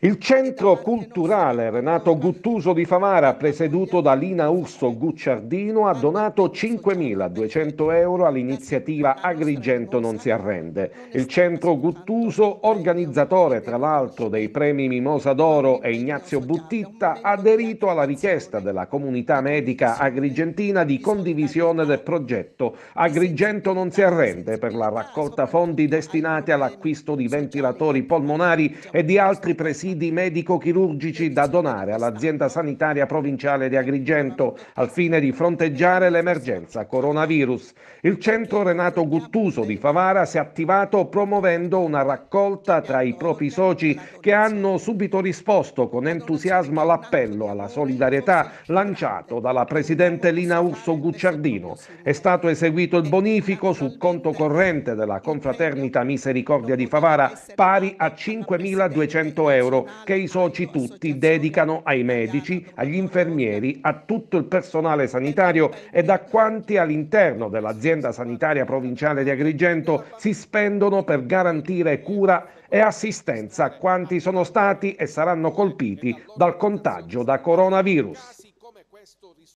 Il centro culturale Renato Guttuso di Favara, presieduto da Lina Urso Gucciardino, ha donato 5.200 euro all'iniziativa Agrigento non si arrende. Il centro Guttuso, organizzatore tra l'altro dei premi Mimosa d'Oro e Ignazio Buttitta, ha aderito alla richiesta della comunità medica agrigentina di condivisione del progetto Agrigento non si arrende per la raccolta fondi destinati all'acquisto di ventilatori polmonari e di di altri presidi medico-chirurgici da donare all'azienda sanitaria provinciale di Agrigento al fine di fronteggiare l'emergenza coronavirus. Il centro Renato Guttuso di Favara si è attivato promuovendo una raccolta tra i propri soci che hanno subito risposto con entusiasmo all'appello alla solidarietà lanciato dalla presidente Lina Urso Gucciardino. È stato eseguito il bonifico sul conto corrente della confraternita Misericordia di Favara pari a 5.200 200 euro che i soci tutti dedicano ai medici, agli infermieri, a tutto il personale sanitario e da quanti all'interno dell'azienda sanitaria provinciale di Agrigento si spendono per garantire cura e assistenza a quanti sono stati e saranno colpiti dal contagio da coronavirus.